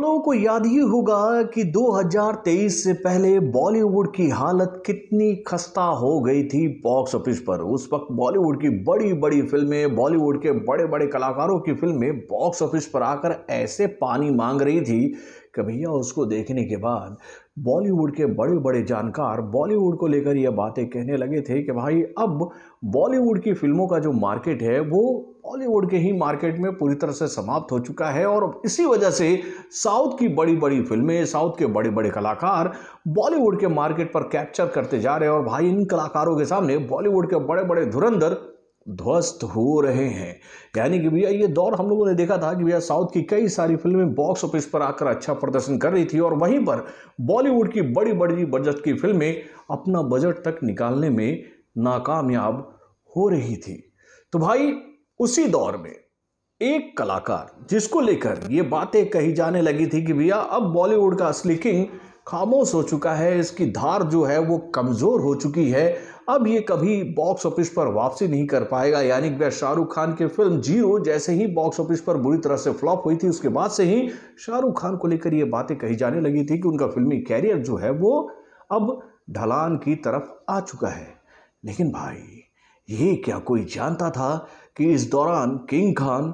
लोगों को याद ही होगा कि 2023 से पहले बॉलीवुड की हालत कितनी खस्ता हो गई थी बॉक्स ऑफिस पर उस वक्त बॉलीवुड की बड़ी बड़ी फिल्में बॉलीवुड के बड़े बड़े कलाकारों की फिल्में बॉक्स ऑफिस पर आकर ऐसे पानी मांग रही थी कि भैया उसको देखने के बाद बॉलीवुड के बड़े बड़े जानकार बॉलीवुड को लेकर यह बातें कहने लगे थे कि भाई अब बॉलीवुड की फिल्मों का जो मार्केट है वो बॉलीवुड के ही मार्केट में पूरी तरह से समाप्त हो चुका है और इसी वजह से साउथ की बड़ी बड़ी फिल्में साउथ के बड़े बड़े कलाकार बॉलीवुड के मार्केट पर कैप्चर करते जा रहे हैं और भाई इन कलाकारों के सामने बॉलीवुड के बड़े बड़े धुरंधर ध्वस्त हो रहे हैं यानी कि भैया ये दौर हम लोगों ने देखा था कि भैया साउथ की कई सारी फिल्में बॉक्स ऑफिस पर आकर अच्छा प्रदर्शन कर रही थी और वहीं पर बॉलीवुड की बड़ी बड़ी बजट की फिल्में अपना बजट तक निकालने में नाकामयाब हो रही थी तो भाई उसी दौर में एक कलाकार जिसको लेकर ये बातें कही जाने लगी थी कि भैया अब बॉलीवुड का असली किंग खामोश हो चुका है इसकी धार जो है वो कमज़ोर हो चुकी है अब ये कभी बॉक्स ऑफिस पर वापसी नहीं कर पाएगा यानी कि शाहरुख खान की फिल्म जीरो जैसे ही बॉक्स ऑफिस पर बुरी तरह से फ्लॉप हुई थी उसके बाद से ही शाहरुख खान को लेकर ये बातें कही जाने लगी थी कि उनका फिल्मी कैरियर जो है वो अब ढलान की तरफ आ चुका है लेकिन भाई ये क्या कोई जानता था कि इस दौरान किंग खान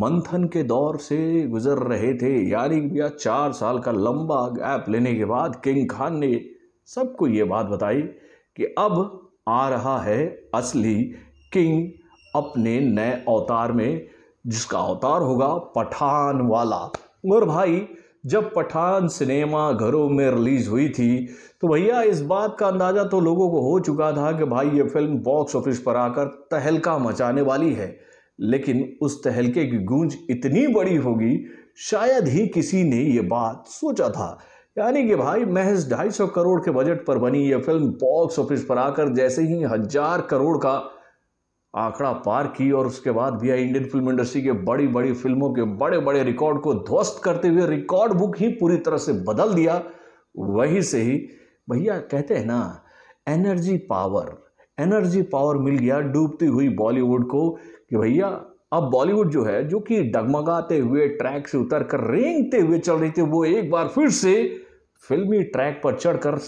मंथन के दौर से गुजर रहे थे यानी भैया चार साल का लंबा गैप लेने के बाद किंग खान ने सबको ये बात बताई कि अब आ रहा है असली किंग अपने नए अवतार में जिसका अवतार होगा पठान वाला और भाई जब पठान सिनेमा घरों में रिलीज़ हुई थी तो भैया इस बात का अंदाज़ा तो लोगों को हो चुका था कि भाई ये फिल्म बॉक्स ऑफिस पर आकर तहलका मचाने वाली है लेकिन उस तहलके की गूंज इतनी बड़ी होगी शायद ही किसी ने ये बात सोचा था यानी कि भाई महज ढाई करोड़ के बजट पर बनी यह फिल्म बॉक्स ऑफिस पर आकर जैसे ही हज़ार करोड़ का आंकड़ा पार की और उसके बाद भी इंडियन फिल्म इंडस्ट्री के बड़ी बड़ी फिल्मों के बड़े बड़े रिकॉर्ड को ध्वस्त करते हुए रिकॉर्ड बुक ही पूरी तरह से बदल दिया वहीं से ही भैया कहते हैं ना एनर्जी पावर एनर्जी पावर मिल गया डूबती हुई बॉलीवुड को कि भैया अब बॉलीवुड जो है जो कि डगमगाते हुए ट्रैक से उतर कर रेंगते हुए चल रही थी वो एक बार फिर से फिल्मी ट्रैक पर चढ़कर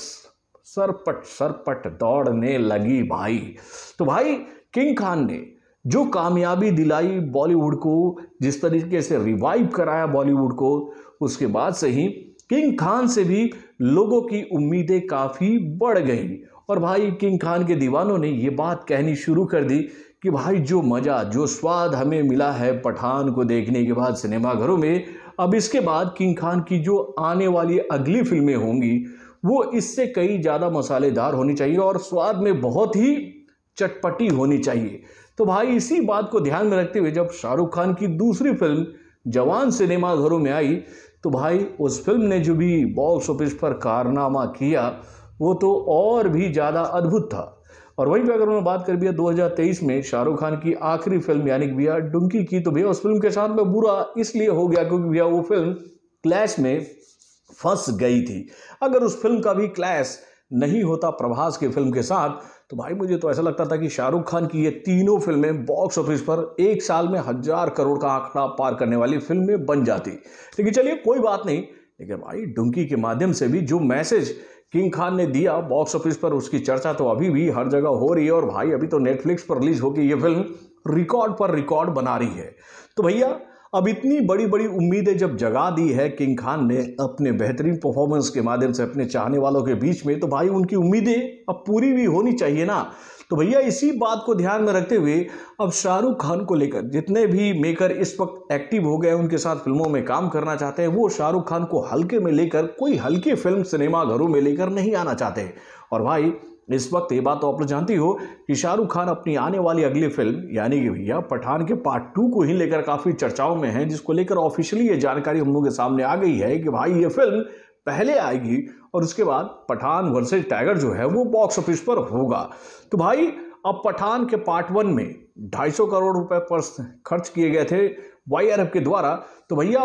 सरपट सरपट दौड़ने लगी भाई तो भाई किंग खान ने जो कामयाबी दिलाई बॉलीवुड को जिस तरीके से रिवाइव कराया बॉलीवुड को उसके बाद से ही किंग खान से भी लोगों की उम्मीदें काफ़ी बढ़ गई और भाई किंग खान के दीवानों ने ये बात कहनी शुरू कर दी कि भाई जो मज़ा जो स्वाद हमें मिला है पठान को देखने के बाद सिनेमाघरों में अब इसके बाद किंग खान की जो आने वाली अगली फिल्में होंगी वो इससे कई ज़्यादा मसालेदार होनी चाहिए और स्वाद में बहुत ही चटपटी होनी चाहिए तो भाई इसी बात को ध्यान में रखते हुए जब शाहरुख खान की दूसरी फिल्म जवान सिनेमाघरों में आई तो भाई उस फिल्म ने जो भी बॉक्स ऑफिस पर कारनामा किया वो तो और भी ज़्यादा अद्भुत था और वहीं पर अगर उन्होंने बात कर दिया 2023 में शाहरुख खान की आखिरी फिल्म यानी कि भैया डुमकी की तो भैया उस फिल्म के साथ में बुरा इसलिए हो गया क्योंकि भैया वो फिल्म क्लैश में फंस गई थी अगर उस फिल्म का भी क्लैश नहीं होता प्रभास की फिल्म के साथ तो भाई मुझे तो ऐसा लगता था कि शाहरुख खान की ये तीनों फिल्में बॉक्स ऑफिस पर एक साल में हज़ार करोड़ का आंकड़ा पार करने वाली फिल्में बन जाती लेकिन चलिए कोई बात नहीं लेकिन भाई डुंकी के माध्यम से भी जो मैसेज किंग खान ने दिया बॉक्स ऑफिस पर उसकी चर्चा तो अभी भी हर जगह हो रही है और भाई अभी तो नेटफ्लिक्स पर रिलीज होकर ये फिल्म रिकॉर्ड पर रिकॉर्ड बना रही है तो भैया अब इतनी बड़ी बड़ी उम्मीदें जब जगा दी है किंग खान ने अपने बेहतरीन परफॉर्मेंस के माध्यम से अपने चाहने वालों के बीच में तो भाई उनकी उम्मीदें अब पूरी भी होनी चाहिए ना तो भैया इसी बात को ध्यान में रखते हुए अब शाहरुख खान को लेकर जितने भी मेकर इस वक्त एक्टिव हो गए उनके साथ फिल्मों में काम करना चाहते हैं वो शाहरुख खान को हल्के में लेकर कोई हल्की फिल्म सिनेमाघरों में लेकर नहीं आना चाहते और भाई इस वक्त ये बात तो आप लोग जानती हो कि शाहरुख खान अपनी आने वाली अगली फिल्म यानी कि भैया पठान के पार्ट टू को ही लेकर काफ़ी चर्चाओं में हैं जिसको लेकर ऑफिशियली ये जानकारी हम लोग के सामने आ गई है कि भाई ये फिल्म पहले आएगी और उसके बाद पठान वर्सेज टाइगर जो है वो बॉक्स ऑफिस पर होगा तो भाई अब पठान के पार्ट वन में ढाई सौ करोड़ रुपए पर खर्च किए गए थे एफ के द्वारा तो भैया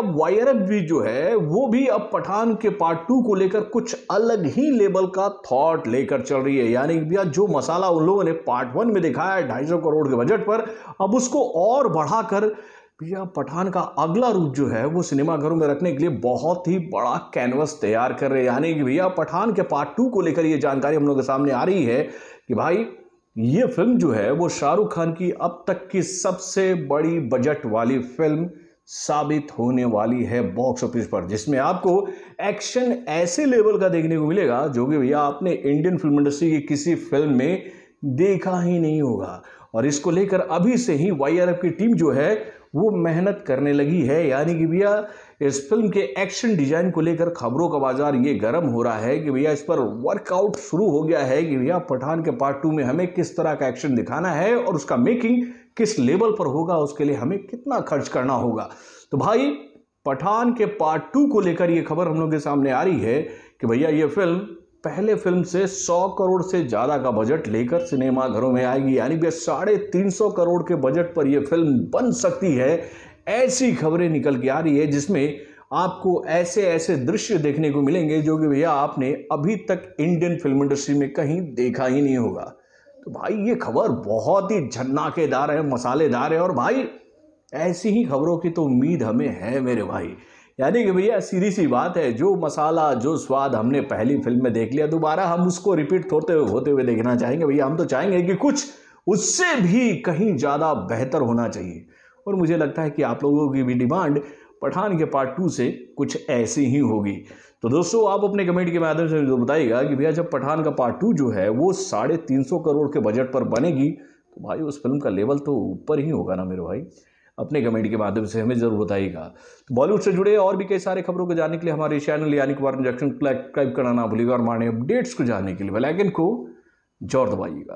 एफ भी जो है वो भी अब पठान के पार्ट टू को लेकर कुछ अलग ही लेवल का थॉट लेकर चल रही है यानी भैया जो मसाला उन लोगों ने पार्ट वन में दिखाया है ढाई सौ करोड़ के बजट पर अब उसको और बढ़ाकर भैया पठान का अगला रूप जो है वो सिनेमाघरों में रखने के लिए बहुत ही बड़ा कैनवस तैयार कर रहे हैं यानी कि भैया पठान के पार्ट टू को लेकर ये जानकारी हम लोग के सामने आ रही है कि भाई ये फिल्म जो है वो शाहरुख खान की अब तक की सबसे बड़ी बजट वाली फिल्म साबित होने वाली है बॉक्स ऑफिस पर जिसमें आपको एक्शन ऐसे लेवल का देखने को मिलेगा जो कि भैया आपने इंडियन फिल्म इंडस्ट्री की किसी फिल्म में देखा ही नहीं होगा और इसको लेकर अभी से ही वाई की टीम जो है वो मेहनत करने लगी है यानी कि भैया इस फिल्म के एक्शन डिजाइन को लेकर खबरों का बाजार ये गर्म हो रहा है कि भैया इस पर वर्कआउट शुरू हो गया है कि भैया पठान के पार्ट टू में हमें किस तरह का एक्शन दिखाना है और उसका मेकिंग किस लेवल पर होगा उसके लिए हमें कितना खर्च करना होगा तो भाई पठान के पार्ट टू को लेकर ये खबर हम लोग के सामने आ रही है कि भैया ये फिल्म पहले फिल्म से 100 करोड़ से ज़्यादा का बजट लेकर सिनेमा घरों में आएगी यानी कि साढ़े तीन सौ करोड़ के बजट पर यह फिल्म बन सकती है ऐसी खबरें निकल के आ रही है जिसमें आपको ऐसे ऐसे दृश्य देखने को मिलेंगे जो कि भैया आपने अभी तक इंडियन फिल्म इंडस्ट्री में कहीं देखा ही नहीं होगा तो भाई ये खबर बहुत ही झन्नाकेदार है मसालेदार है और भाई ऐसी ही खबरों की तो उम्मीद हमें है मेरे भाई यानी कि भैया सीधी सी बात है जो मसाला जो स्वाद हमने पहली फिल्म में देख लिया दोबारा हम उसको रिपीट होते हुए होते हुए देखना चाहेंगे भैया हम तो चाहेंगे कि कुछ उससे भी कहीं ज़्यादा बेहतर होना चाहिए और मुझे लगता है कि आप लोगों की भी डिमांड पठान के पार्ट टू से कुछ ऐसी ही होगी तो दोस्तों आप अपने कमेंट के माध्यम से जो बताइएगा कि भैया जब पठान का पार्ट टू जो है वो साढ़े तीन सौ करोड़ के बजट पर बनेगी तो भाई उस फिल्म का लेवल तो ऊपर ही होगा ना मेरे भाई अपने कमेंट के माध्यम से हमें जरूर बताइएगा तो बॉलीवुड से जुड़े और भी कई सारे खबरों को जानने के लिए हमारे चैनल यानी कुमार इंजेक्शन सब्सक्राइब कराना भूलिएगा और हमारे अपडेट्स को जानने के लिए बेलाइकन को जोर दबाइएगा